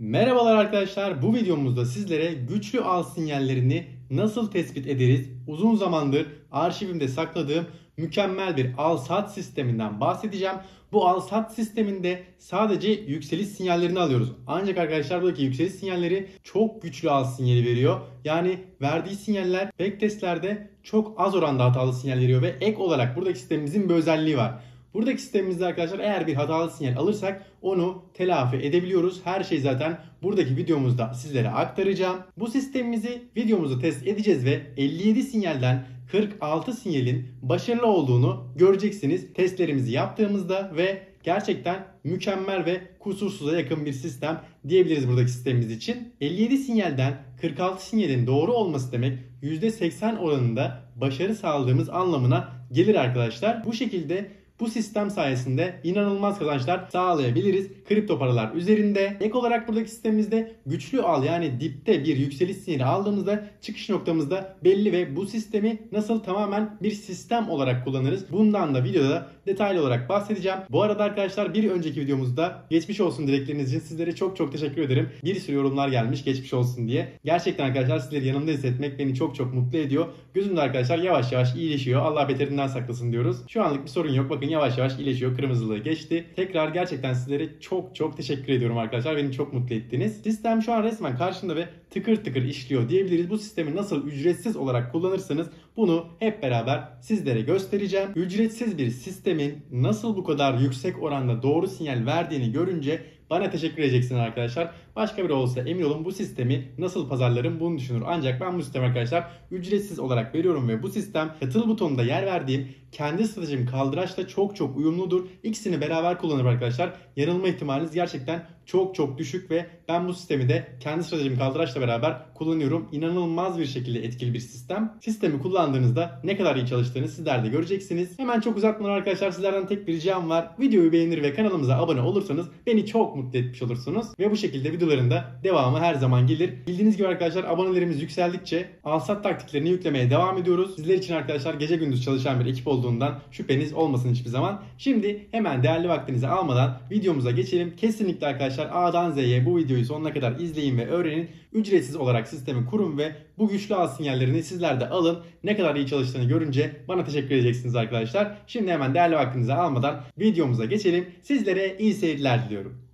Merhabalar arkadaşlar. Bu videomuzda sizlere güçlü al sinyallerini nasıl tespit ederiz? Uzun zamandır arşivimde sakladığım mükemmel bir al-sat sisteminden bahsedeceğim. Bu al-sat sisteminde sadece yükseliş sinyallerini alıyoruz. Ancak arkadaşlar buradaki yükseliş sinyalleri çok güçlü al sinyali veriyor. Yani verdiği sinyaller backtestlerde çok az oranda hatalı sinyal veriyor ve ek olarak buradaki sistemimizin bir özelliği var. Buradaki sistemimizde arkadaşlar eğer bir hatalı sinyal alırsak onu telafi edebiliyoruz. Her şey zaten buradaki videomuzda sizlere aktaracağım. Bu sistemimizi videomuzda test edeceğiz ve 57 sinyalden 46 sinyalin başarılı olduğunu göreceksiniz. Testlerimizi yaptığımızda ve gerçekten mükemmel ve kusursuza yakın bir sistem diyebiliriz buradaki sistemimiz için. 57 sinyalden 46 sinyalin doğru olması demek %80 oranında başarı sağladığımız anlamına gelir arkadaşlar. Bu şekilde bu sistem sayesinde inanılmaz kazançlar sağlayabiliriz kripto paralar üzerinde. Ek olarak buradaki sistemimizde güçlü al yani dipte bir yükseliş sinyali aldığımızda çıkış noktamızda belli ve bu sistemi nasıl tamamen bir sistem olarak kullanırız. Bundan da videoda detaylı olarak bahsedeceğim. Bu arada arkadaşlar bir önceki videomuzda geçmiş olsun dilekleriniz için sizlere çok çok teşekkür ederim. Bir sürü yorumlar gelmiş geçmiş olsun diye. Gerçekten arkadaşlar sizleri yanımda hissetmek beni çok çok mutlu ediyor. Gözümde arkadaşlar yavaş yavaş iyileşiyor. Allah beterinden saklasın diyoruz. Şu anlık bir sorun yok. Bakın yavaş yavaş iyileşiyor. Kırmızılığı geçti. Tekrar gerçekten sizlere çok çok çok teşekkür ediyorum arkadaşlar. Beni çok mutlu ettiniz. Sistem şu an resmen karşında ve tıkır tıkır işliyor diyebiliriz. Bu sistemi nasıl ücretsiz olarak kullanırsınız bunu hep beraber sizlere göstereceğim. Ücretsiz bir sistemin nasıl bu kadar yüksek oranda doğru sinyal verdiğini görünce bana teşekkür edeceksiniz arkadaşlar. Başka biri olsa emin olun bu sistemi nasıl pazarlarım bunu düşünür. Ancak ben bu sistem arkadaşlar ücretsiz olarak veriyorum ve bu sistem katıl butonunda yer verdiğim kendi stratejim kaldıraçla çok çok uyumludur. İkisini beraber kullanır arkadaşlar. Yanılma ihtimaliniz gerçekten çok çok düşük ve ben bu sistemi de kendi stratejim kaldıraçla beraber kullanıyorum. İnanılmaz bir şekilde etkili bir sistem. Sistemi kullandığınızda ne kadar iyi çalıştığını sizler de göreceksiniz. Hemen çok uzatmadan arkadaşlar sizlerden tek bir ricam var. Videoyu beğenir ve kanalımıza abone olursanız beni çok mutlu etmiş olursunuz. Ve bu şekilde video videolarında devamı her zaman gelir. Bildiğiniz gibi arkadaşlar abonelerimiz yükseldikçe alsat taktiklerini yüklemeye devam ediyoruz. Sizler için arkadaşlar gece gündüz çalışan bir ekip olduğundan şüpheniz olmasın hiçbir zaman. Şimdi hemen değerli vaktinizi almadan videomuza geçelim. Kesinlikle arkadaşlar A'dan Z'ye bu videoyu sonuna kadar izleyin ve öğrenin. Ücretsiz olarak sistemi kurun ve bu güçlü al sinyallerini sizler de alın. Ne kadar iyi çalıştığını görünce bana teşekkür edeceksiniz arkadaşlar. Şimdi hemen değerli vaktinizi almadan videomuza geçelim. Sizlere iyi seyirler diliyorum.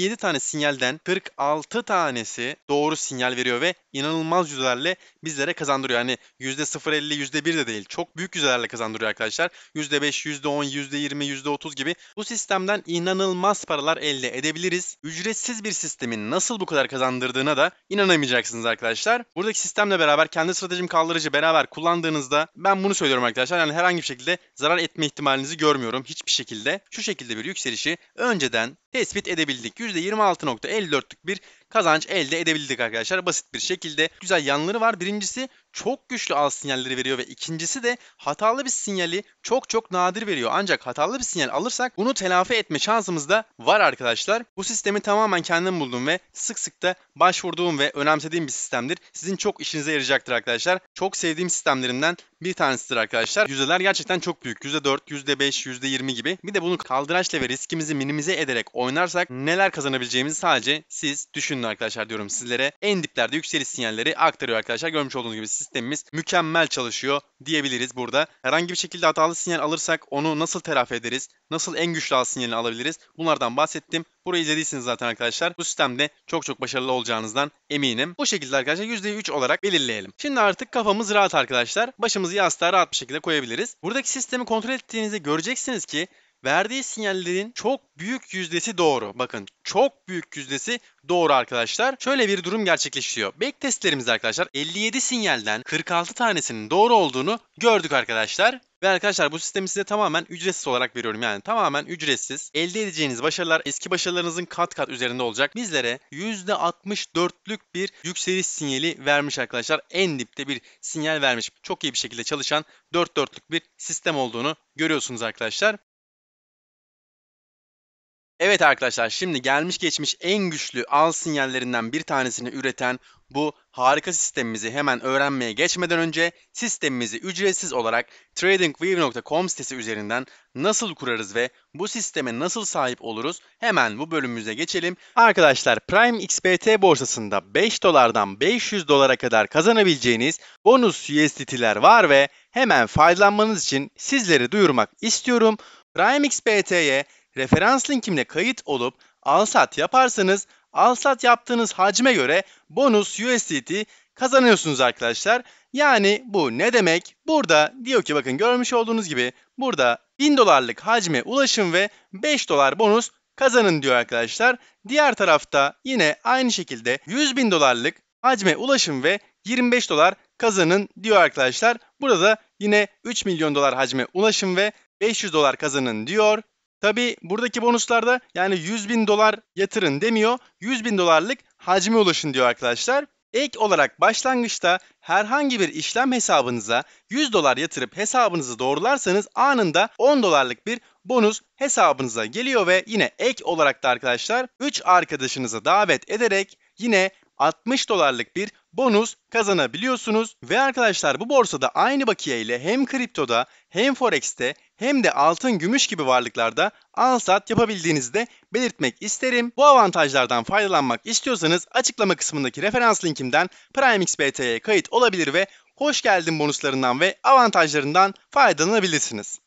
57 tane sinyalden 46 tanesi doğru sinyal veriyor ve inanılmaz yüzlerle bizlere kazandırıyor. Yani %0.50, %1 de değil. Çok büyük yüzlerle kazandırıyor arkadaşlar. %5, %10, %20, %30 gibi. Bu sistemden inanılmaz paralar elde edebiliriz. Ücretsiz bir sistemin nasıl bu kadar kazandırdığına da inanamayacaksınız arkadaşlar. Buradaki sistemle beraber kendi stratejim kaldırıcı beraber kullandığınızda ben bunu söylüyorum arkadaşlar. Yani herhangi bir şekilde zarar etme ihtimalinizi görmüyorum hiçbir şekilde. Şu şekilde bir yükselişi önceden tespit edebildik. %26.54'lük bir kazanç elde edebildik arkadaşlar. Basit bir şekilde. Güzel yanları var. Birincisi çok güçlü al sinyalleri veriyor ve ikincisi de hatalı bir sinyali çok çok nadir veriyor. Ancak hatalı bir sinyal alırsak bunu telafi etme şansımız da var arkadaşlar. Bu sistemi tamamen kendim buldum ve sık sık da başvurduğum ve önemsediğim bir sistemdir. Sizin çok işinize yarayacaktır arkadaşlar. Çok sevdiğim sistemlerimden bir tanesidir arkadaşlar. Yüzdeler gerçekten çok büyük. %4, %5, %20 gibi. Bir de bunu kaldıraçla ve riskimizi minimize ederek oynarsak neler kazanabileceğimizi sadece siz düşünün önemli arkadaşlar diyorum sizlere. En diplerde yükseliş sinyalleri aktarıyor arkadaşlar. Görmüş olduğunuz gibi sistemimiz mükemmel çalışıyor diyebiliriz burada. Herhangi bir şekilde hatalı sinyal alırsak onu nasıl telafi ederiz? Nasıl en güçlü al sinyalini alabiliriz? Bunlardan bahsettim. Burayı izlediyseniz zaten arkadaşlar bu sistemde çok çok başarılı olacağınızdan eminim. Bu şekilde arkadaşlar %3 olarak belirleyelim. Şimdi artık kafamız rahat arkadaşlar. Başımızı yastığa rahat bir şekilde koyabiliriz. Buradaki sistemi kontrol ettiğinizde göreceksiniz ki Verdiği sinyallerin çok büyük yüzdesi doğru. Bakın çok büyük yüzdesi doğru arkadaşlar. Şöyle bir durum gerçekleşiyor. Back testlerimiz arkadaşlar 57 sinyalden 46 tanesinin doğru olduğunu gördük arkadaşlar. Ve arkadaşlar bu sistemi size tamamen ücretsiz olarak veriyorum. Yani tamamen ücretsiz. Elde edeceğiniz başarılar eski başarılarınızın kat kat üzerinde olacak. Bizlere %64'lük bir yükseliş sinyali vermiş arkadaşlar. En dipte bir sinyal vermiş. Çok iyi bir şekilde çalışan 4 4lük bir sistem olduğunu görüyorsunuz arkadaşlar. Evet arkadaşlar şimdi gelmiş geçmiş en güçlü al sinyallerinden bir tanesini üreten bu harika sistemimizi hemen öğrenmeye geçmeden önce sistemimizi ücretsiz olarak tradingview.com sitesi üzerinden nasıl kurarız ve bu sisteme nasıl sahip oluruz hemen bu bölümümüze geçelim. Arkadaşlar Prime XBT borsasında 5 dolardan 500 dolara kadar kazanabileceğiniz bonus USDT'ler var ve hemen faydalanmanız için sizleri duyurmak istiyorum. Prime XBT'ye referans linkimle kayıt olup alsat yaparsanız alsat yaptığınız hacme göre bonus USDT kazanıyorsunuz arkadaşlar. Yani bu ne demek? Burada diyor ki bakın görmüş olduğunuz gibi burada 1000 dolarlık hacme ulaşın ve 5 dolar bonus kazanın diyor arkadaşlar. Diğer tarafta yine aynı şekilde 100 bin dolarlık hacme ulaşın ve 25 dolar kazanın diyor arkadaşlar. Burada da yine 3 milyon dolar hacme ulaşın ve 500 dolar kazanın diyor. Tabi buradaki bonuslarda yani 100 bin dolar yatırın demiyor. 100 bin dolarlık hacme ulaşın diyor arkadaşlar. Ek olarak başlangıçta herhangi bir işlem hesabınıza 100 dolar yatırıp hesabınızı doğrularsanız anında 10 dolarlık bir bonus hesabınıza geliyor ve yine ek olarak da arkadaşlar 3 arkadaşınızı davet ederek yine 60 dolarlık bir bonus kazanabiliyorsunuz. Ve arkadaşlar bu borsada aynı bakiye ile hem kriptoda hem forex'te hem de altın gümüş gibi varlıklarda al sat yapabildiğinizde belirtmek isterim. Bu avantajlardan faydalanmak istiyorsanız açıklama kısmındaki referans linkimden PrimeXBT'ye kayıt olabilir ve hoş geldin bonuslarından ve avantajlarından faydalanabilirsiniz.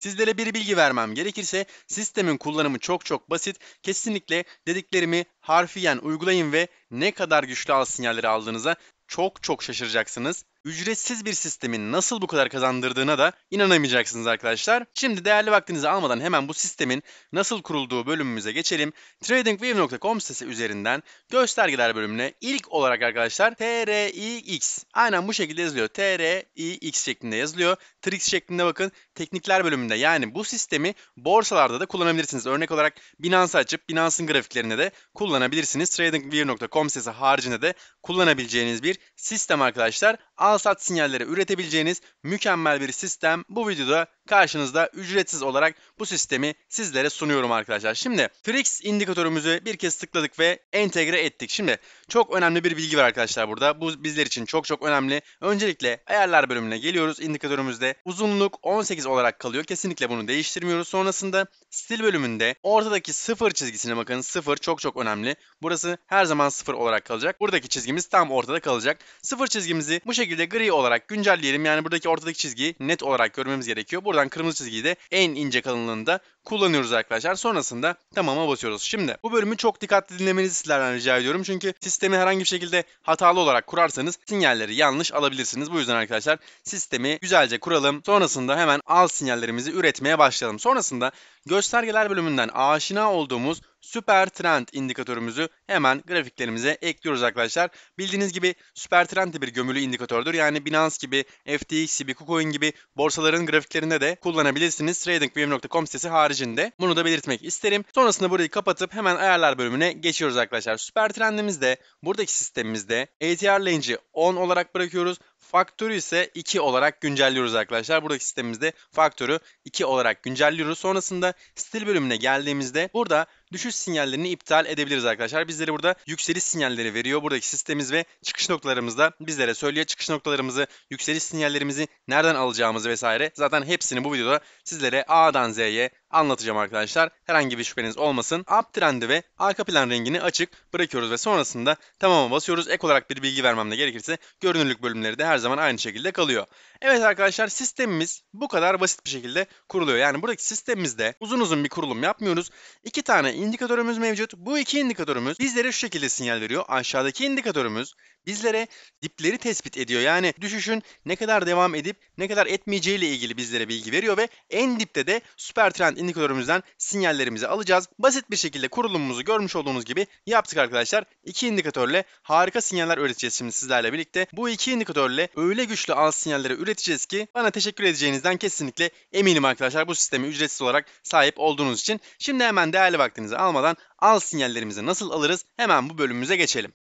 Sizlere bir bilgi vermem gerekirse sistemin kullanımı çok çok basit. Kesinlikle dediklerimi harfiyen uygulayın ve ne kadar güçlü al sinyalleri aldığınıza çok çok şaşıracaksınız ücretsiz bir sistemin nasıl bu kadar kazandırdığına da inanamayacaksınız arkadaşlar. Şimdi değerli vaktinizi almadan hemen bu sistemin nasıl kurulduğu bölümümüze geçelim. TradingView.com sitesi üzerinden göstergeler bölümüne ilk olarak arkadaşlar TRIX aynen bu şekilde yazılıyor. TRIX şeklinde yazılıyor. TRIX şeklinde bakın teknikler bölümünde yani bu sistemi borsalarda da kullanabilirsiniz. Örnek olarak Binance açıp Binance'ın grafiklerinde de kullanabilirsiniz. TradingView.com sitesi haricinde de kullanabileceğiniz bir sistem arkadaşlar. Az alsat sinyalleri üretebileceğiniz mükemmel bir sistem. Bu videoda karşınızda ücretsiz olarak bu sistemi sizlere sunuyorum arkadaşlar. Şimdi Trix indikatörümüzü bir kez tıkladık ve entegre ettik. Şimdi çok önemli bir bilgi var arkadaşlar burada. Bu bizler için çok çok önemli. Öncelikle ayarlar bölümüne geliyoruz. İndikatörümüzde uzunluk 18 olarak kalıyor. Kesinlikle bunu değiştirmiyoruz. Sonrasında stil bölümünde ortadaki sıfır çizgisine bakın. Sıfır çok çok önemli. Burası her zaman sıfır olarak kalacak. Buradaki çizgimiz tam ortada kalacak. Sıfır çizgimizi bu şekilde gri olarak güncelleyelim. Yani buradaki ortadaki çizgiyi net olarak görmemiz gerekiyor. Buradan kırmızı çizgiyi de en ince kalınlığında kullanıyoruz arkadaşlar. Sonrasında tamama basıyoruz. Şimdi bu bölümü çok dikkatli dinlemenizi sizlerden rica ediyorum. Çünkü sistemi herhangi bir şekilde hatalı olarak kurarsanız sinyalleri yanlış alabilirsiniz. Bu yüzden arkadaşlar sistemi güzelce kuralım. Sonrasında hemen al sinyallerimizi üretmeye başlayalım. Sonrasında göstergeler bölümünden aşina olduğumuz süper trend indikatörümüzü hemen grafiklerimize ekliyoruz arkadaşlar. Bildiğiniz gibi süper trend de bir gömülü indikatördür. Yani Binance gibi, FTX gibi, KuCoin gibi borsaların grafiklerinde de kullanabilirsiniz. TradingView.com sitesi harici haricinde bunu da belirtmek isterim. Sonrasında burayı kapatıp hemen ayarlar bölümüne geçiyoruz arkadaşlar. Süper trendimizde buradaki sistemimizde ATR range'i 10 olarak bırakıyoruz. Faktörü ise 2 olarak güncelliyoruz arkadaşlar. Buradaki sistemimizde faktörü 2 olarak güncelliyoruz. Sonrasında stil bölümüne geldiğimizde burada düşüş sinyallerini iptal edebiliriz arkadaşlar. Bizlere burada yükseliş sinyalleri veriyor. Buradaki sistemimiz ve çıkış noktalarımızda bizlere söylüyor. Çıkış noktalarımızı, yükseliş sinyallerimizi nereden alacağımızı vesaire. Zaten hepsini bu videoda sizlere A'dan Z'ye anlatacağım arkadaşlar. Herhangi bir şüpheniz olmasın. Uptrend'i ve arka plan rengini açık bırakıyoruz ve sonrasında tamama basıyoruz. Ek olarak bir bilgi vermem de gerekirse görünürlük bölümleri de her zaman aynı şekilde kalıyor. Evet arkadaşlar sistemimiz bu kadar basit bir şekilde kuruluyor. Yani buradaki sistemimizde uzun uzun bir kurulum yapmıyoruz. İki tane indikatörümüz mevcut. Bu iki indikatörümüz bizlere şu şekilde sinyal veriyor. Aşağıdaki indikatörümüz bizlere dipleri tespit ediyor. Yani düşüşün ne kadar devam edip ne kadar etmeyeceği ile ilgili bizlere bilgi veriyor ve en dipte de süper trend indikatörümüzden sinyallerimizi alacağız. Basit bir şekilde kurulumumuzu görmüş olduğunuz gibi yaptık arkadaşlar. İki indikatörle harika sinyaller üreteceğiz şimdi sizlerle birlikte. Bu iki indikatörle öyle güçlü al sinyalleri üreteceğiz ki bana teşekkür edeceğinizden kesinlikle eminim arkadaşlar. Bu sistemi ücretsiz olarak sahip olduğunuz için. Şimdi hemen değerli vaktinizi almadan al sinyallerimizi nasıl alırız hemen bu bölümümüze geçelim.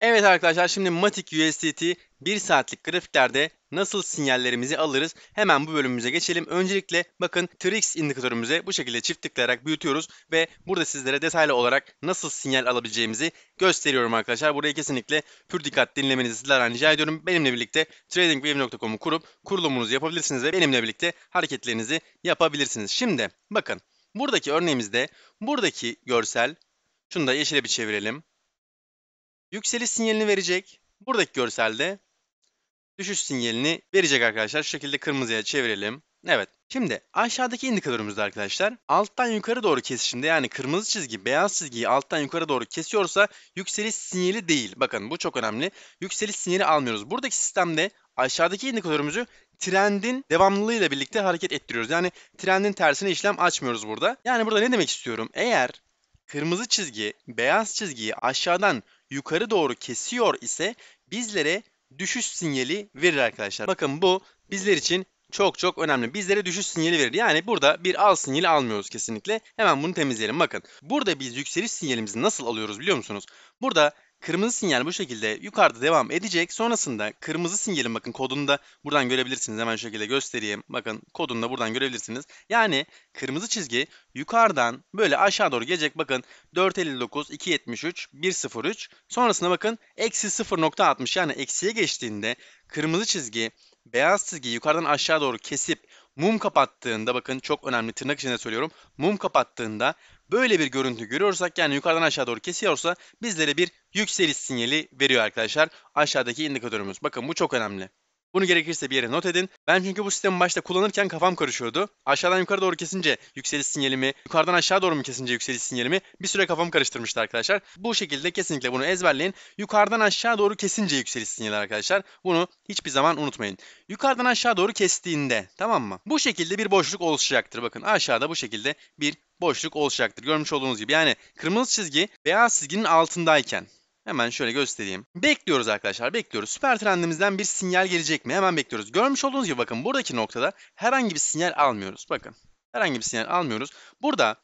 Evet arkadaşlar şimdi Matic USDT 1 saatlik grafiklerde nasıl sinyallerimizi alırız? Hemen bu bölümümüze geçelim. Öncelikle bakın Trix indikatörümüze bu şekilde çift tıklayarak büyütüyoruz ve burada sizlere detaylı olarak nasıl sinyal alabileceğimizi gösteriyorum arkadaşlar. Burayı kesinlikle pür dikkat dinlemenizi sizlerden rica ediyorum. Benimle birlikte tradingwave.com'u kurup kurulumunuzu yapabilirsiniz ve benimle birlikte hareketlerinizi yapabilirsiniz. Şimdi bakın buradaki örneğimizde buradaki görsel şunu da yeşile bir çevirelim. Yükseliş sinyalini verecek. Buradaki görselde düşüş sinyalini verecek arkadaşlar. Şu şekilde kırmızıya çevirelim. Evet. Şimdi aşağıdaki indikatörümüzde arkadaşlar alttan yukarı doğru kesişimde yani kırmızı çizgi beyaz çizgiyi alttan yukarı doğru kesiyorsa yükseliş sinyali değil. Bakın bu çok önemli. Yükseliş sinyali almıyoruz. Buradaki sistemde aşağıdaki indikatörümüzü trendin devamlılığıyla birlikte hareket ettiriyoruz. Yani trendin tersine işlem açmıyoruz burada. Yani burada ne demek istiyorum? Eğer kırmızı çizgi beyaz çizgiyi aşağıdan yukarı doğru kesiyor ise bizlere düşüş sinyali verir arkadaşlar. Bakın bu bizler için çok çok önemli. Bizlere düşüş sinyali verir. Yani burada bir al sinyali almıyoruz kesinlikle. Hemen bunu temizleyelim. Bakın burada biz yükseliş sinyalimizi nasıl alıyoruz biliyor musunuz? Burada Kırmızı sinyal bu şekilde yukarıda devam edecek. Sonrasında kırmızı sinyalin bakın kodunda buradan görebilirsiniz. Hemen şu şekilde göstereyim. Bakın kodunda buradan görebilirsiniz. Yani kırmızı çizgi yukarıdan böyle aşağı doğru gelecek. Bakın 459, 273, 103. Sonrasında bakın eksi 0.60 yani eksiye geçtiğinde kırmızı çizgi beyaz çizgi yukarıdan aşağı doğru kesip mum kapattığında bakın çok önemli tırnak içinde söylüyorum. Mum kapattığında Böyle bir görüntü görüyorsak yani yukarıdan aşağı doğru kesiyorsa bizlere bir yükseliş sinyali veriyor arkadaşlar. Aşağıdaki indikatörümüz. Bakın bu çok önemli. Bunu gerekirse bir yere not edin. Ben çünkü bu sistemi başta kullanırken kafam karışıyordu. Aşağıdan yukarı doğru kesince yükseliş sinyalimi, yukarıdan aşağı doğru mu kesince yükseliş sinyalimi bir süre kafam karıştırmıştı arkadaşlar. Bu şekilde kesinlikle bunu ezberleyin. Yukarıdan aşağı doğru kesince yükseliş sinyali arkadaşlar. Bunu hiçbir zaman unutmayın. Yukarıdan aşağı doğru kestiğinde tamam mı? Bu şekilde bir boşluk oluşacaktır. Bakın aşağıda bu şekilde bir boşluk oluşacaktır. Görmüş olduğunuz gibi yani kırmızı çizgi beyaz çizginin altındayken Hemen şöyle göstereyim. Bekliyoruz arkadaşlar bekliyoruz. Süper trendimizden bir sinyal gelecek mi? Hemen bekliyoruz. Görmüş olduğunuz gibi bakın buradaki noktada herhangi bir sinyal almıyoruz. Bakın herhangi bir sinyal almıyoruz. Burada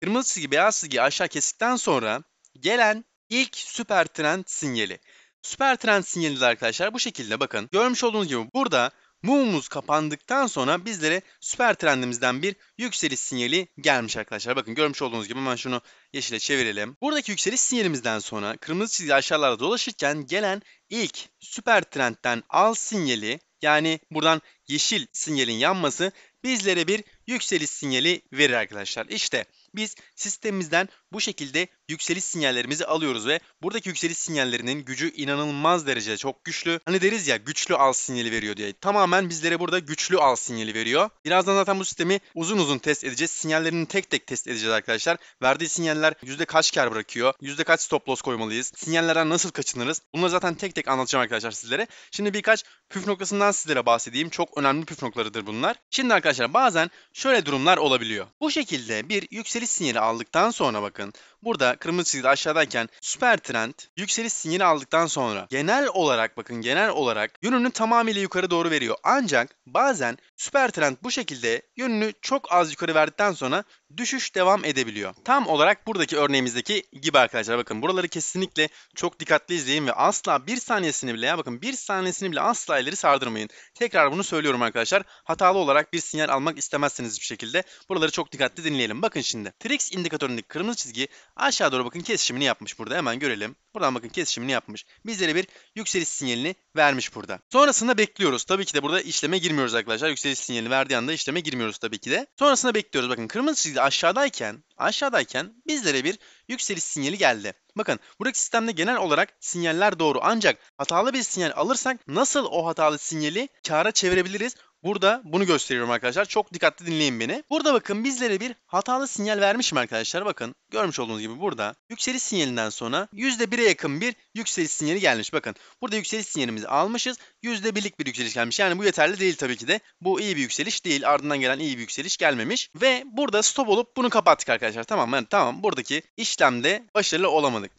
kırmızı çizgi beyaz çizgi aşağı kestikten sonra gelen ilk süper trend sinyali. Süper trend sinyali arkadaşlar bu şekilde bakın. Görmüş olduğunuz gibi burada Mumumuz kapandıktan sonra bizlere süper trendimizden bir yükseliş sinyali gelmiş arkadaşlar. Bakın görmüş olduğunuz gibi hemen şunu yeşile çevirelim. Buradaki yükseliş sinyalimizden sonra kırmızı çizgi aşağılara dolaşırken gelen ilk süper trendten al sinyali yani buradan yeşil sinyalin yanması bizlere bir yükseliş sinyali verir arkadaşlar. İşte biz sistemimizden bu şekilde yükseliş sinyallerimizi alıyoruz ve buradaki yükseliş sinyallerinin gücü inanılmaz derecede çok güçlü. Hani deriz ya güçlü al sinyali veriyor diye. Tamamen bizlere burada güçlü al sinyali veriyor. Birazdan zaten bu sistemi uzun uzun test edeceğiz. Sinyallerini tek tek test edeceğiz arkadaşlar. Verdiği sinyaller yüzde kaç kar bırakıyor? Yüzde kaç stop loss koymalıyız? Sinyallerden nasıl kaçınırız? Bunları zaten tek tek anlatacağım arkadaşlar sizlere. Şimdi birkaç püf noktasından sizlere bahsedeyim. Çok önemli püf noktalarıdır bunlar. Şimdi arkadaşlar bazen şöyle durumlar olabiliyor. Bu şekilde bir yükseliş yükseliş sinyali aldıktan sonra bakın burada kırmızı çizgi aşağıdayken süper trend yükseliş sinyali aldıktan sonra genel olarak bakın genel olarak yönünü tamamıyla yukarı doğru veriyor. Ancak bazen süper trend bu şekilde yönünü çok az yukarı verdikten sonra düşüş devam edebiliyor. Tam olarak buradaki örneğimizdeki gibi arkadaşlar bakın buraları kesinlikle çok dikkatli izleyin ve asla bir saniyesini bile ya bakın bir saniyesini bile asla ileri sardırmayın. Tekrar bunu söylüyorum arkadaşlar. Hatalı olarak bir sinyal almak istemezseniz bir şekilde. Buraları çok dikkatli dinleyelim. Bakın şimdi Trix indikatöründeki kırmızı çizgi aşağı doğru bakın kesişimini yapmış burada. Hemen görelim. Buradan bakın kesişimini yapmış. Bizlere bir yükseliş sinyalini vermiş burada. Sonrasında bekliyoruz. Tabii ki de burada işleme girmiyoruz arkadaşlar. Yükseliş sinyalini verdiği anda işleme girmiyoruz tabii ki de. Sonrasında bekliyoruz. Bakın kırmızı çizgi aşağıdayken aşağıdayken bizlere bir yükseliş sinyali geldi. Bakın buradaki sistemde genel olarak sinyaller doğru ancak hatalı bir sinyal alırsak nasıl o hatalı sinyali kâra çevirebiliriz Burada bunu gösteriyorum arkadaşlar. Çok dikkatli dinleyin beni. Burada bakın bizlere bir hatalı sinyal vermişim arkadaşlar. Bakın görmüş olduğunuz gibi burada yükseliş sinyalinden sonra %1'e yakın bir yükseliş sinyali gelmiş. Bakın burada yükseliş sinyalimizi almışız. %1'lik bir yükseliş gelmiş. Yani bu yeterli değil tabii ki de. Bu iyi bir yükseliş değil. Ardından gelen iyi bir yükseliş gelmemiş. Ve burada stop olup bunu kapattık arkadaşlar. Tamam yani tamam buradaki işlemde başarılı olamadık.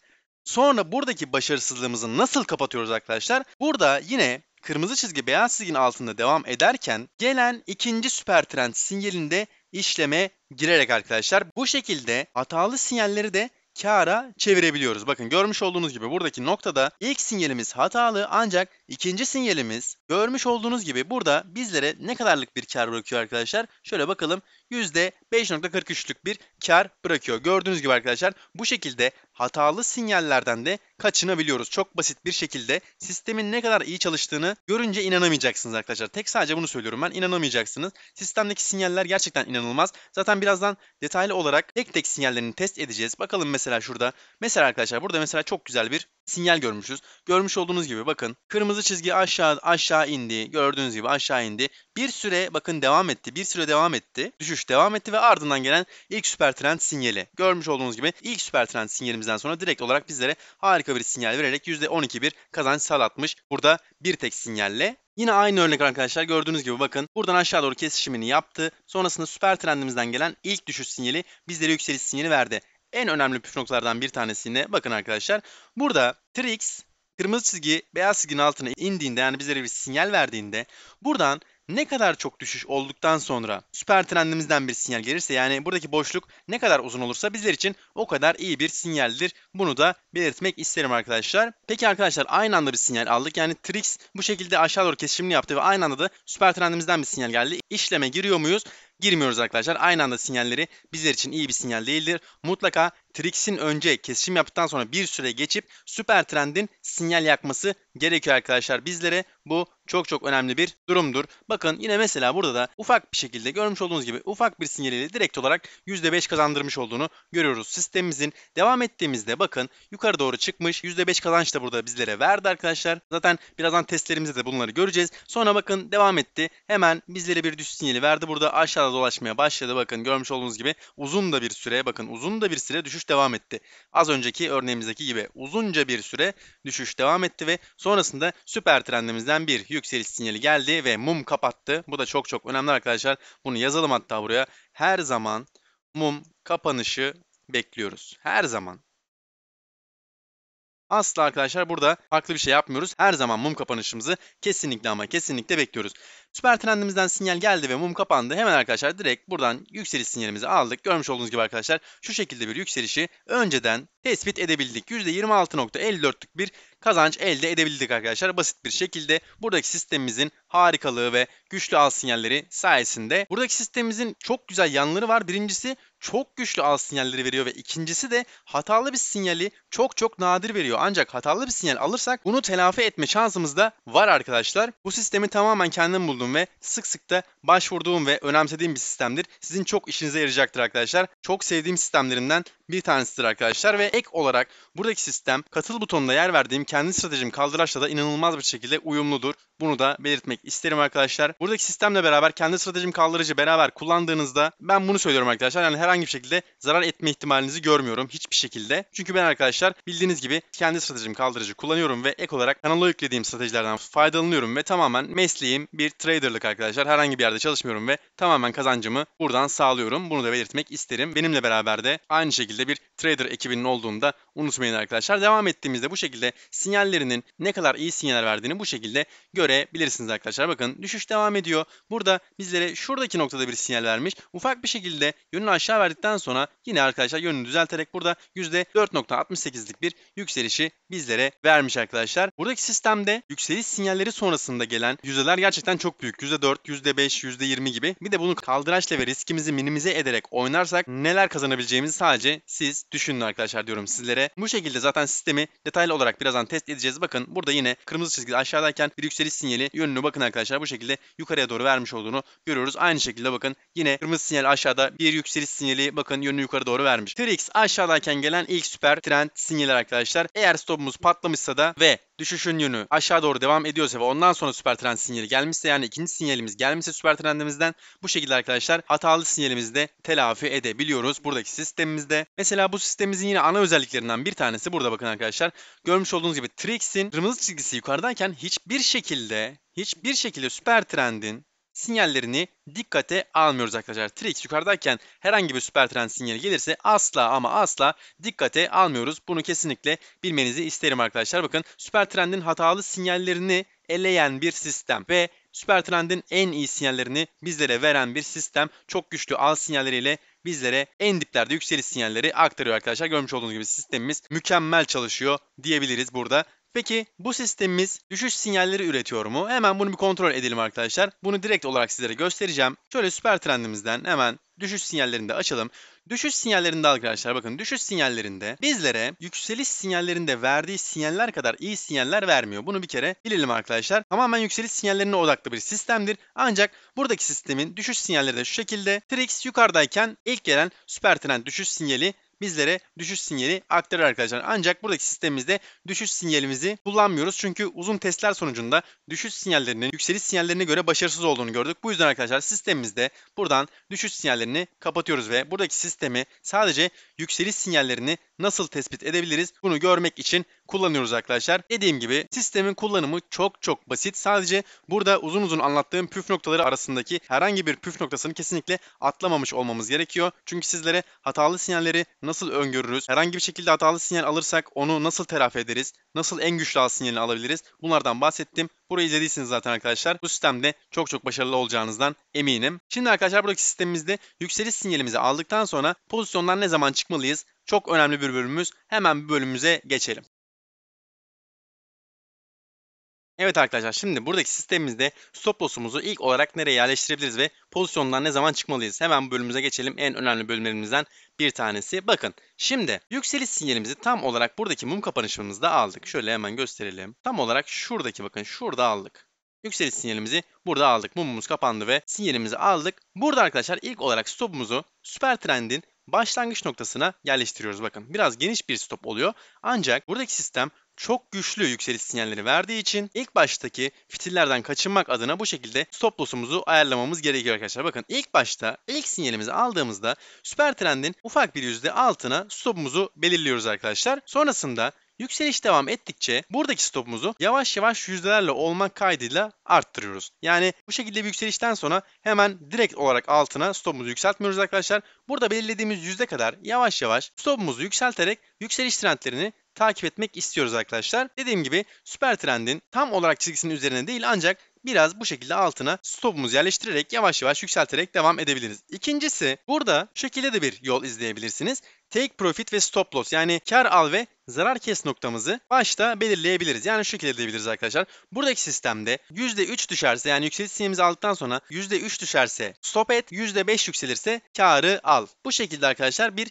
Sonra buradaki başarısızlığımızı nasıl kapatıyoruz arkadaşlar? Burada yine kırmızı çizgi beyaz çizginin altında devam ederken gelen ikinci süper trend sinyalinde işleme girerek arkadaşlar bu şekilde hatalı sinyalleri de kara çevirebiliyoruz. Bakın görmüş olduğunuz gibi buradaki noktada ilk sinyalimiz hatalı ancak ikinci sinyalimiz görmüş olduğunuz gibi burada bizlere ne kadarlık bir kar bırakıyor arkadaşlar. Şöyle bakalım %5.43'lük bir kar bırakıyor. Gördüğünüz gibi arkadaşlar bu şekilde hatalı sinyallerden de kaçınabiliyoruz. Çok basit bir şekilde sistemin ne kadar iyi çalıştığını görünce inanamayacaksınız arkadaşlar. Tek sadece bunu söylüyorum ben inanamayacaksınız. Sistemdeki sinyaller gerçekten inanılmaz. Zaten birazdan detaylı olarak tek tek sinyallerini test edeceğiz. Bakalım mesela şurada. Mesela arkadaşlar burada mesela çok güzel bir sinyal görmüşüz. Görmüş olduğunuz gibi bakın kırmızı çizgi aşağı aşağı indi. Gördüğünüz gibi aşağı indi. Bir süre bakın devam etti. Bir süre devam etti. Düşüş devam etti ve ardından gelen ilk süper trend sinyali. Görmüş olduğunuz gibi ilk süper trend sinyalimizden sonra direkt olarak bizlere harika bir sinyal vererek %12 bir kazanç sağlatmış. Burada bir tek sinyalle Yine aynı örnek arkadaşlar gördüğünüz gibi bakın buradan aşağı doğru kesişimini yaptı. Sonrasında süper trendimizden gelen ilk düşüş sinyali bizlere yükseliş sinyali verdi en önemli püf noktalardan bir tanesine bakın arkadaşlar. Burada Trix kırmızı çizgi beyaz çizginin altına indiğinde yani bizlere bir sinyal verdiğinde buradan ne kadar çok düşüş olduktan sonra süper trendimizden bir sinyal gelirse yani buradaki boşluk ne kadar uzun olursa bizler için o kadar iyi bir sinyaldir. Bunu da belirtmek isterim arkadaşlar. Peki arkadaşlar aynı anda bir sinyal aldık. Yani Trix bu şekilde aşağı doğru kesişimini yaptı ve aynı anda da süper trendimizden bir sinyal geldi. İşleme giriyor muyuz? girmiyoruz arkadaşlar. Aynı anda sinyalleri bizler için iyi bir sinyal değildir. Mutlaka Trix'in önce kesişim yaptıktan sonra bir süre geçip süper trendin sinyal yakması gerekiyor arkadaşlar bizlere. Bu çok çok önemli bir durumdur. Bakın yine mesela burada da ufak bir şekilde görmüş olduğunuz gibi ufak bir sinyal ile direkt olarak %5 kazandırmış olduğunu görüyoruz. Sistemimizin devam ettiğimizde bakın yukarı doğru çıkmış %5 kazanç da burada bizlere verdi arkadaşlar. Zaten birazdan testlerimizde de bunları göreceğiz. Sonra bakın devam etti. Hemen bizlere bir düşüş sinyali verdi. Burada aşağıda dolaşmaya başladı. Bakın görmüş olduğunuz gibi uzun da bir süre bakın uzun da bir süre düşüş devam etti. Az önceki örneğimizdeki gibi uzunca bir süre düşüş devam etti ve sonrasında süper trendimizden bir yükseliş sinyali geldi ve mum kapattı. Bu da çok çok önemli arkadaşlar. Bunu yazalım hatta buraya. Her zaman mum kapanışı bekliyoruz. Her zaman. Asla arkadaşlar burada farklı bir şey yapmıyoruz. Her zaman mum kapanışımızı kesinlikle ama kesinlikle bekliyoruz. Süper trendimizden sinyal geldi ve mum kapandı. Hemen arkadaşlar direkt buradan yükseliş sinyalimizi aldık. Görmüş olduğunuz gibi arkadaşlar şu şekilde bir yükselişi önceden tespit edebildik. %26.54'lük bir kazanç elde edebildik arkadaşlar. Basit bir şekilde buradaki sistemimizin harikalığı ve güçlü al sinyalleri sayesinde. Buradaki sistemimizin çok güzel yanları var. Birincisi çok güçlü al sinyalleri veriyor ve ikincisi de hatalı bir sinyali çok çok nadir veriyor. Ancak hatalı bir sinyal alırsak bunu telafi etme şansımız da var arkadaşlar. Bu sistemi tamamen kendim buldum ve sık sık da başvurduğum ve önemsediğim bir sistemdir. Sizin çok işinize yarayacaktır arkadaşlar. Çok sevdiğim sistemlerimden bir tanesidir arkadaşlar ve ek olarak buradaki sistem katıl butonunda yer verdiğim kendi stratejim kaldıraçla da inanılmaz bir şekilde uyumludur. Bunu da belirtmek isterim arkadaşlar. Buradaki sistemle beraber kendi stratejim kaldırıcı beraber kullandığınızda ben bunu söylüyorum arkadaşlar. Yani herhangi bir şekilde zarar etme ihtimalinizi görmüyorum hiçbir şekilde. Çünkü ben arkadaşlar bildiğiniz gibi kendi stratejim kaldırıcı kullanıyorum ve ek olarak kanala yüklediğim stratejilerden faydalanıyorum ve tamamen mesleğim bir traderlık arkadaşlar. Herhangi bir yerde çalışmıyorum ve tamamen kazancımı buradan sağlıyorum. Bunu da belirtmek isterim. Benimle beraber de aynı şekilde bir trader ekibinin olduğunda unutmayın arkadaşlar. Devam ettiğimizde bu şekilde sinyallerinin ne kadar iyi sinyaller verdiğini bu şekilde göre bilirsiniz arkadaşlar. Bakın düşüş devam ediyor. Burada bizlere şuradaki noktada bir sinyal vermiş. Ufak bir şekilde yönünü aşağı verdikten sonra yine arkadaşlar yönünü düzelterek burada %4.68'lik bir yükselişi bizlere vermiş arkadaşlar. Buradaki sistemde yükseliş sinyalleri sonrasında gelen yüzdeler gerçekten çok büyük. %4, %5, %20 gibi. Bir de bunu kaldıraçla ve riskimizi minimize ederek oynarsak neler kazanabileceğimizi sadece siz düşünün arkadaşlar diyorum sizlere. Bu şekilde zaten sistemi detaylı olarak birazdan test edeceğiz. Bakın burada yine kırmızı çizgi aşağıdayken bir yükseliş sinyali yönünü bakın arkadaşlar bu şekilde yukarıya doğru vermiş olduğunu görüyoruz. Aynı şekilde bakın yine kırmızı sinyal aşağıda bir yükseliş sinyali bakın yönünü yukarı doğru vermiş. TRX aşağıdayken gelen ilk süper trend sinyaller arkadaşlar. Eğer stopumuz patlamışsa da ve düşüşün yönü aşağı doğru devam ediyorsa ve ondan sonra süper trend sinyali gelmişse yani ikinci sinyalimiz gelmişse süper trendimizden bu şekilde arkadaşlar hatalı sinyalimizi de telafi edebiliyoruz buradaki sistemimizde. Mesela bu sistemimizin yine ana özelliklerinden bir tanesi burada bakın arkadaşlar. Görmüş olduğunuz gibi Trix'in kırmızı çizgisi yukarıdayken hiçbir şekilde hiçbir şekilde süper trendin sinyallerini dikkate almıyoruz arkadaşlar. Trix yukarıdayken herhangi bir süper trend sinyali gelirse asla ama asla dikkate almıyoruz. Bunu kesinlikle bilmenizi isterim arkadaşlar. Bakın süper trendin hatalı sinyallerini eleyen bir sistem ve süper trendin en iyi sinyallerini bizlere veren bir sistem. Çok güçlü al sinyalleriyle bizlere en diplerde yükseliş sinyalleri aktarıyor arkadaşlar. Görmüş olduğunuz gibi sistemimiz mükemmel çalışıyor diyebiliriz burada. Peki bu sistemimiz düşüş sinyalleri üretiyor mu? Hemen bunu bir kontrol edelim arkadaşlar. Bunu direkt olarak sizlere göstereceğim. Şöyle süper trendimizden hemen düşüş sinyallerini de açalım. Düşüş sinyallerinde arkadaşlar bakın düşüş sinyallerinde bizlere yükseliş sinyallerinde verdiği sinyaller kadar iyi sinyaller vermiyor. Bunu bir kere bilelim arkadaşlar. Tamamen yükseliş sinyallerine odaklı bir sistemdir. Ancak buradaki sistemin düşüş sinyalleri de şu şekilde. Trix yukarıdayken ilk gelen süper trend düşüş sinyali bizlere düşüş sinyali aktarır arkadaşlar. Ancak buradaki sistemimizde düşüş sinyalimizi kullanmıyoruz. Çünkü uzun testler sonucunda düşüş sinyallerinin yükseliş sinyallerine göre başarısız olduğunu gördük. Bu yüzden arkadaşlar sistemimizde buradan düşüş sinyallerini kapatıyoruz ve buradaki sistemi sadece yükseliş sinyallerini nasıl tespit edebiliriz bunu görmek için kullanıyoruz arkadaşlar. Dediğim gibi sistemin kullanımı çok çok basit. Sadece burada uzun uzun anlattığım püf noktaları arasındaki herhangi bir püf noktasını kesinlikle atlamamış olmamız gerekiyor. Çünkü sizlere hatalı sinyalleri nasıl nasıl öngörürüz? Herhangi bir şekilde hatalı sinyal alırsak onu nasıl telafi ederiz? Nasıl en güçlü hatalı sinyalini alabiliriz? Bunlardan bahsettim. Burayı izlediyseniz zaten arkadaşlar bu sistemde çok çok başarılı olacağınızdan eminim. Şimdi arkadaşlar buradaki sistemimizde yükseliş sinyalimizi aldıktan sonra pozisyondan ne zaman çıkmalıyız? Çok önemli bir bölümümüz. Hemen bir bölümümüze geçelim. Evet arkadaşlar şimdi buradaki sistemimizde stop loss'umuzu ilk olarak nereye yerleştirebiliriz ve pozisyondan ne zaman çıkmalıyız? Hemen bu bölümümüze geçelim. En önemli bölümlerimizden bir tanesi. Bakın şimdi yükseliş sinyalimizi tam olarak buradaki mum kapanışımızda aldık. Şöyle hemen gösterelim. Tam olarak şuradaki bakın şurada aldık. Yükseliş sinyalimizi burada aldık. Mumumuz kapandı ve sinyalimizi aldık. Burada arkadaşlar ilk olarak stopumuzu süper trendin başlangıç noktasına yerleştiriyoruz. Bakın biraz geniş bir stop oluyor. Ancak buradaki sistem çok güçlü yükseliş sinyalleri verdiği için ilk baştaki fitillerden kaçınmak adına bu şekilde stop loss'umuzu ayarlamamız gerekiyor arkadaşlar. Bakın ilk başta ilk sinyalimizi aldığımızda süper trendin ufak bir yüzde altına stopumuzu belirliyoruz arkadaşlar. Sonrasında Yükseliş devam ettikçe buradaki stopumuzu yavaş yavaş yüzdelerle olmak kaydıyla arttırıyoruz. Yani bu şekilde bir yükselişten sonra hemen direkt olarak altına stopumuzu yükseltmiyoruz arkadaşlar. Burada belirlediğimiz yüzde kadar yavaş yavaş stopumuzu yükselterek yükseliş trendlerini takip etmek istiyoruz arkadaşlar. Dediğim gibi süper trendin tam olarak çizgisinin üzerine değil ancak biraz bu şekilde altına stopumuzu yerleştirerek yavaş yavaş yükselterek devam edebiliriz. İkincisi burada şu şekilde de bir yol izleyebilirsiniz. Take profit ve stop loss yani kar al ve zarar kes noktamızı başta belirleyebiliriz. Yani şu şekilde diyebiliriz arkadaşlar. Buradaki sistemde %3 düşerse yani yükseliş sinyalimizi aldıktan sonra %3 düşerse stop et, %5 yükselirse karı al. Bu şekilde arkadaşlar bir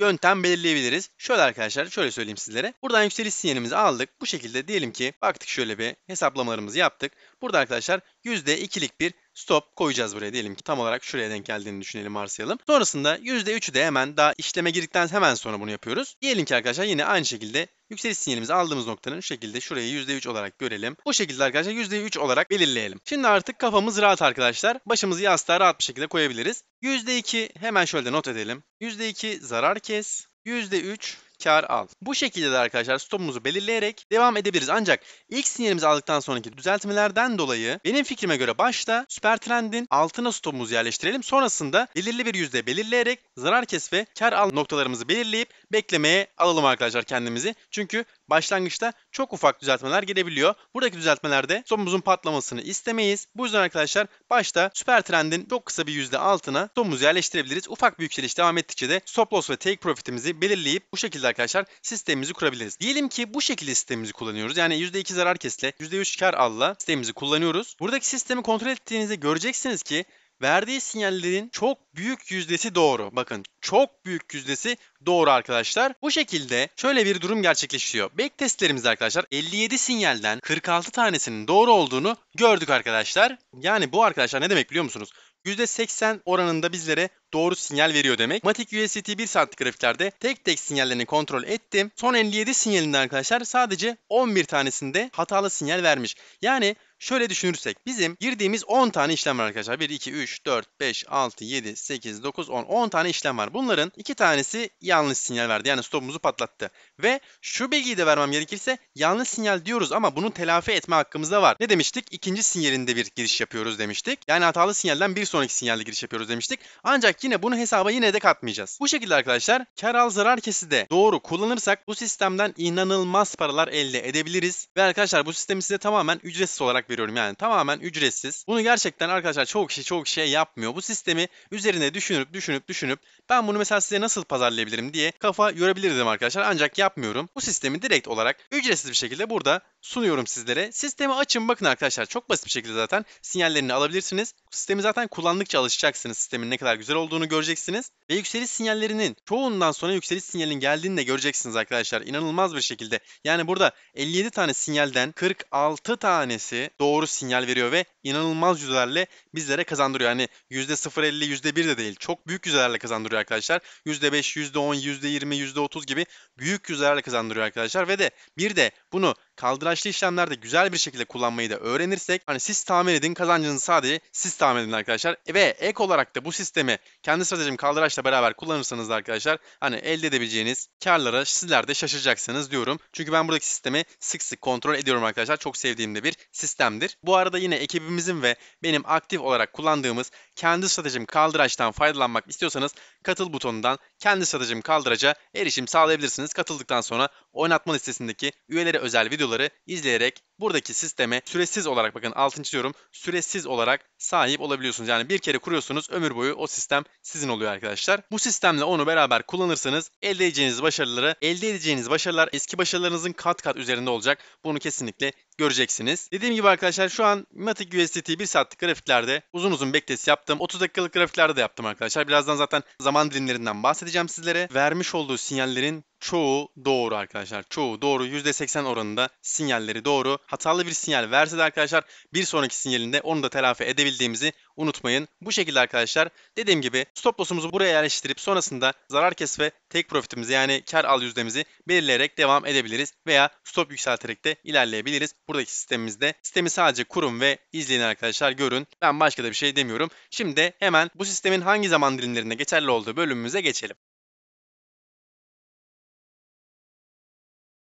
yöntem belirleyebiliriz. Şöyle arkadaşlar şöyle söyleyeyim sizlere. Buradan yükseliş sinyalimizi aldık. Bu şekilde diyelim ki baktık şöyle bir hesaplamalarımızı yaptık. Burada arkadaşlar %2'lik bir stop koyacağız buraya diyelim ki tam olarak şuraya denk geldiğini düşünelim varsayalım. Sonrasında %3'ü de hemen daha işleme girdikten hemen sonra bunu yapıyoruz. Diyelim ki arkadaşlar yine aynı şekilde Yükseliş sinyalimizi aldığımız noktanın şu şekilde şurayı %3 olarak görelim. Bu şekilde arkadaşlar %3 olarak belirleyelim. Şimdi artık kafamız rahat arkadaşlar. Başımızı yastığa rahat bir şekilde koyabiliriz. %2 hemen şöyle not edelim. %2 zarar kes. %3 kar al. Bu şekilde de arkadaşlar stopumuzu belirleyerek devam edebiliriz. Ancak ilk sinyalimizi aldıktan sonraki düzeltmelerden dolayı benim fikrime göre başta süper trendin altına stopumuzu yerleştirelim. Sonrasında belirli bir yüzde belirleyerek zarar kes ve kar al noktalarımızı belirleyip beklemeye alalım arkadaşlar kendimizi. Çünkü başlangıçta çok ufak düzeltmeler gelebiliyor. Buradaki düzeltmelerde domuzun patlamasını istemeyiz. Bu yüzden arkadaşlar başta süper trendin çok kısa bir yüzde altına domuz yerleştirebiliriz. Ufak bir yükseliş devam ettikçe de stop loss ve take profitimizi belirleyip bu şekilde arkadaşlar sistemimizi kurabiliriz. Diyelim ki bu şekilde sistemimizi kullanıyoruz. Yani yüzde iki zarar kesle yüzde üç kar alla sistemimizi kullanıyoruz. Buradaki sistemi kontrol ettiğinizde göreceksiniz ki Verdiği sinyallerin çok büyük yüzdesi doğru. Bakın çok büyük yüzdesi doğru arkadaşlar. Bu şekilde şöyle bir durum gerçekleşiyor. Back testlerimizde arkadaşlar 57 sinyalden 46 tanesinin doğru olduğunu gördük arkadaşlar. Yani bu arkadaşlar ne demek biliyor musunuz? %80 oranında bizlere doğru sinyal veriyor demek. Matic USDT 1 saatlik grafiklerde tek tek sinyallerini kontrol ettim. Son 57 sinyalinde arkadaşlar sadece 11 tanesinde hatalı sinyal vermiş. Yani Şöyle düşünürsek bizim girdiğimiz 10 tane işlem var arkadaşlar. 1, 2, 3, 4, 5, 6, 7, 8, 9, 10. 10 tane işlem var. Bunların 2 tanesi yanlış sinyal verdi. Yani stopumuzu patlattı. Ve şu bilgiyi de vermem gerekirse yanlış sinyal diyoruz ama bunu telafi etme hakkımız da var. Ne demiştik? İkinci sinyalinde bir giriş yapıyoruz demiştik. Yani hatalı sinyalden bir sonraki sinyalde giriş yapıyoruz demiştik. Ancak yine bunu hesaba yine de katmayacağız. Bu şekilde arkadaşlar kar al zarar kesi de doğru kullanırsak bu sistemden inanılmaz paralar elde edebiliriz. Ve arkadaşlar bu sistemi size tamamen ücretsiz olarak veriyorum veriyorum yani tamamen ücretsiz. Bunu gerçekten arkadaşlar çoğu kişi çoğu şey yapmıyor. Bu sistemi üzerine düşünüp düşünüp düşünüp ben bunu mesela size nasıl pazarlayabilirim diye kafa yorabilirdim arkadaşlar ancak yapmıyorum. Bu sistemi direkt olarak ücretsiz bir şekilde burada sunuyorum sizlere. Sistemi açın bakın arkadaşlar çok basit bir şekilde zaten sinyallerini alabilirsiniz. Sistemi zaten kullandıkça alışacaksınız. Sistemin ne kadar güzel olduğunu göreceksiniz. Ve yükseliş sinyallerinin çoğundan sonra yükseliş sinyalinin geldiğini de göreceksiniz arkadaşlar. İnanılmaz bir şekilde. Yani burada 57 tane sinyalden 46 tanesi doğru sinyal veriyor ve inanılmaz yüzlerle bizlere kazandırıyor. Yani %0.50, %1 de değil. Çok büyük yüzlerle kazandırıyor arkadaşlar. %5, %10, %20, %30 gibi büyük yüzlerle kazandırıyor arkadaşlar. Ve de bir de bunu kaldıraçlı işlemlerde güzel bir şekilde kullanmayı da öğrenirsek hani siz tahmin edin kazancınızı sadece siz tahmin edin arkadaşlar. Ve ek olarak da bu sistemi kendi stratejim kaldıraçla beraber kullanırsanız da arkadaşlar hani elde edebileceğiniz karlara sizler de şaşıracaksınız diyorum. Çünkü ben buradaki sistemi sık sık kontrol ediyorum arkadaşlar. Çok sevdiğim de bir sistem işlemdir. Bu arada yine ekibimizin ve benim aktif olarak kullandığımız kendi stratejim kaldıraçtan faydalanmak istiyorsanız katıl butonundan kendi satıcım kaldıraca erişim sağlayabilirsiniz. Katıldıktan sonra oynatma listesindeki üyelere özel videoları izleyerek buradaki sisteme süresiz olarak bakın altın çiziyorum süresiz olarak sahip olabiliyorsunuz. Yani bir kere kuruyorsunuz ömür boyu o sistem sizin oluyor arkadaşlar. Bu sistemle onu beraber kullanırsanız elde edeceğiniz başarıları elde edeceğiniz başarılar eski başarılarınızın kat kat üzerinde olacak. Bunu kesinlikle göreceksiniz. Dediğim gibi arkadaşlar şu an Matic USDT 1 saatlik grafiklerde uzun uzun beklesi yaptım. 30 dakikalık grafiklerde de yaptım arkadaşlar. Birazdan zaten zaman dilimlerinden bahsedeceğim bahsedeceğim sizlere. Vermiş olduğu sinyallerin çoğu doğru arkadaşlar. Çoğu doğru. %80 oranında sinyalleri doğru. Hatalı bir sinyal verse de arkadaşlar bir sonraki sinyalinde onu da telafi edebildiğimizi unutmayın. Bu şekilde arkadaşlar dediğim gibi stop loss'umuzu buraya yerleştirip sonrasında zarar kes ve tek profitimizi yani kar al yüzdemizi belirleyerek devam edebiliriz veya stop yükselterek de ilerleyebiliriz. Buradaki sistemimizde sistemi sadece kurun ve izleyin arkadaşlar görün. Ben başka da bir şey demiyorum. Şimdi hemen bu sistemin hangi zaman dilimlerinde geçerli olduğu bölümümüze geçelim.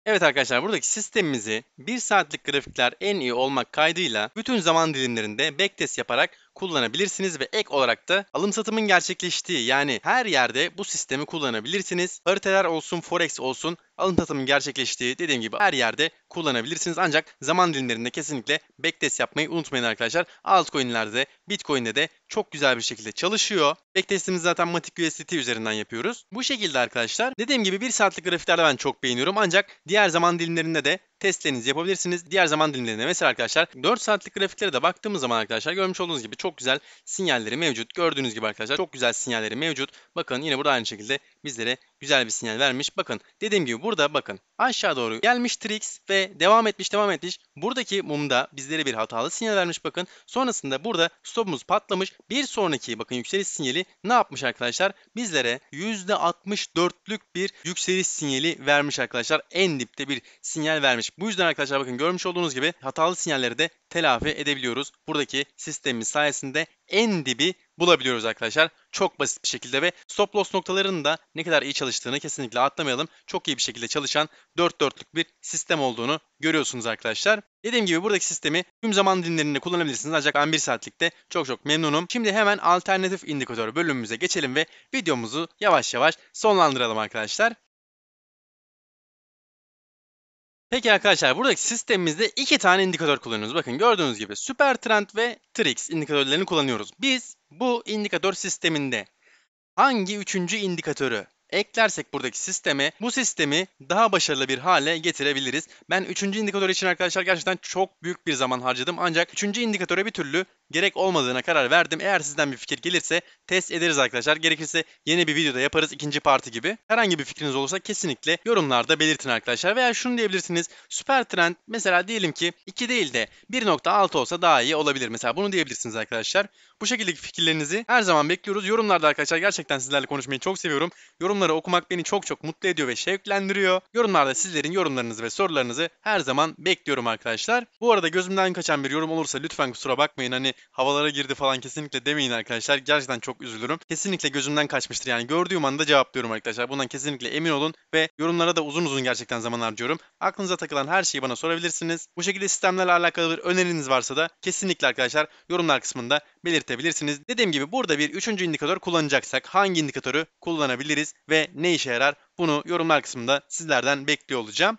Evet arkadaşlar buradaki sistemimizi 1 saatlik grafikler en iyi olmak kaydıyla bütün zaman dilimlerinde backtest yaparak kullanabilirsiniz ve ek olarak da alım satımın gerçekleştiği yani her yerde bu sistemi kullanabilirsiniz. hariteler olsun, forex olsun alım satımın gerçekleştiği dediğim gibi her yerde kullanabilirsiniz. Ancak zaman dilimlerinde kesinlikle backtest yapmayı unutmayın arkadaşlar. Altcoin'lerde, Bitcoin'de de çok güzel bir şekilde çalışıyor. Backtestimizi zaten Matic USDT üzerinden yapıyoruz. Bu şekilde arkadaşlar. Dediğim gibi 1 saatlik grafiklerde ben çok beğeniyorum. Ancak diğer zaman dilimlerinde de testlerinizi yapabilirsiniz. Diğer zaman dilimlerinde mesela arkadaşlar 4 saatlik grafiklere de baktığımız zaman arkadaşlar görmüş olduğunuz gibi çok güzel sinyalleri mevcut. Gördüğünüz gibi arkadaşlar çok güzel sinyalleri mevcut. Bakın yine burada aynı şekilde bizlere güzel bir sinyal vermiş. Bakın dediğim gibi burada bakın aşağı doğru gelmiş Trix ve devam etmiş devam etmiş. Buradaki mumda bizlere bir hatalı sinyal vermiş bakın. Sonrasında burada stopumuz patlamış. Bir sonraki bakın yükseliş sinyali ne yapmış arkadaşlar? Bizlere %64'lük bir yükseliş sinyali vermiş arkadaşlar. En dipte bir sinyal vermiş. Bu yüzden arkadaşlar bakın görmüş olduğunuz gibi hatalı sinyalleri de telafi edebiliyoruz. Buradaki sistemimiz sayesinde en dibi bulabiliyoruz arkadaşlar. Çok basit bir şekilde ve stop loss noktalarının da ne kadar iyi çalıştığını kesinlikle atlamayalım. Çok iyi bir şekilde çalışan 4 dörtlük bir sistem olduğunu görüyorsunuz arkadaşlar. Dediğim gibi buradaki sistemi tüm zaman dilimlerinde kullanabilirsiniz ancak ben 1 saatlikte çok çok memnunum. Şimdi hemen alternatif indikatör bölümümüze geçelim ve videomuzu yavaş yavaş sonlandıralım arkadaşlar. Peki arkadaşlar buradaki sistemimizde iki tane indikatör kullanıyoruz. Bakın gördüğünüz gibi Super trend ve Trix indikatörlerini kullanıyoruz. Biz bu indikatör sisteminde hangi üçüncü indikatörü eklersek buradaki sisteme bu sistemi daha başarılı bir hale getirebiliriz. Ben üçüncü indikatör için arkadaşlar gerçekten çok büyük bir zaman harcadım ancak üçüncü indikatöre bir türlü gerek olmadığına karar verdim. Eğer sizden bir fikir gelirse test ederiz arkadaşlar. Gerekirse yeni bir videoda yaparız ikinci parti gibi. Herhangi bir fikriniz olursa kesinlikle yorumlarda belirtin arkadaşlar. Veya şunu diyebilirsiniz. Süper trend mesela diyelim ki 2 değil de 1.6 olsa daha iyi olabilir. Mesela bunu diyebilirsiniz arkadaşlar. Bu şekildeki fikirlerinizi her zaman bekliyoruz. Yorumlarda arkadaşlar gerçekten sizlerle konuşmayı çok seviyorum. Yorumları okumak beni çok çok mutlu ediyor ve şevklendiriyor. Yorumlarda sizlerin yorumlarınızı ve sorularınızı her zaman bekliyorum arkadaşlar. Bu arada gözümden kaçan bir yorum olursa lütfen kusura bakmayın. Hani havalara girdi falan kesinlikle demeyin arkadaşlar. Gerçekten çok üzülürüm. Kesinlikle gözümden kaçmıştır. Yani gördüğüm anda cevaplıyorum arkadaşlar. Bundan kesinlikle emin olun ve yorumlara da uzun uzun gerçekten zaman harcıyorum. Aklınıza takılan her şeyi bana sorabilirsiniz. Bu şekilde sistemlerle alakalı bir öneriniz varsa da kesinlikle arkadaşlar yorumlar kısmında belirtebilirsiniz. Dediğim gibi burada bir üçüncü indikatör kullanacaksak hangi indikatörü kullanabiliriz ve ne işe yarar bunu yorumlar kısmında sizlerden bekliyor olacağım.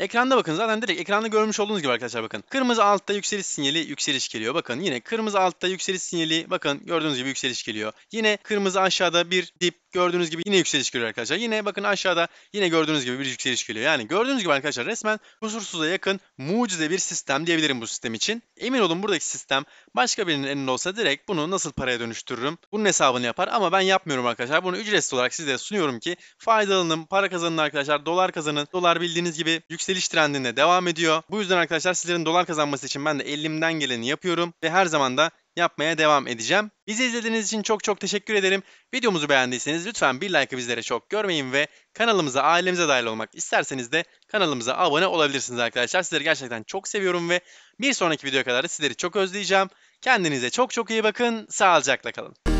Ekranda bakın zaten direkt ekranda görmüş olduğunuz gibi arkadaşlar bakın. Kırmızı altta yükseliş sinyali yükseliş geliyor. Bakın yine kırmızı altta yükseliş sinyali bakın gördüğünüz gibi yükseliş geliyor. Yine kırmızı aşağıda bir dip Gördüğünüz gibi yine yükseliş geliyor arkadaşlar. Yine bakın aşağıda yine gördüğünüz gibi bir yükseliş geliyor. Yani gördüğünüz gibi arkadaşlar resmen kusursuza yakın mucize bir sistem diyebilirim bu sistem için. Emin olun buradaki sistem başka birinin elinde olsa direkt bunu nasıl paraya dönüştürürüm? Bunun hesabını yapar ama ben yapmıyorum arkadaşlar. Bunu ücretsiz olarak sizlere sunuyorum ki faydalanın, para kazanın arkadaşlar. Dolar kazanın. Dolar bildiğiniz gibi yükseliş trendinde devam ediyor. Bu yüzden arkadaşlar sizlerin dolar kazanması için ben de elimden geleni yapıyorum ve her zaman da yapmaya devam edeceğim. Bizi izlediğiniz için çok çok teşekkür ederim. Videomuzu beğendiyseniz lütfen bir like'ı bizlere çok görmeyin ve kanalımıza, ailemize dahil olmak isterseniz de kanalımıza abone olabilirsiniz arkadaşlar. Sizleri gerçekten çok seviyorum ve bir sonraki videoya kadar da sizleri çok özleyeceğim. Kendinize çok çok iyi bakın. Sağlıcakla kalın.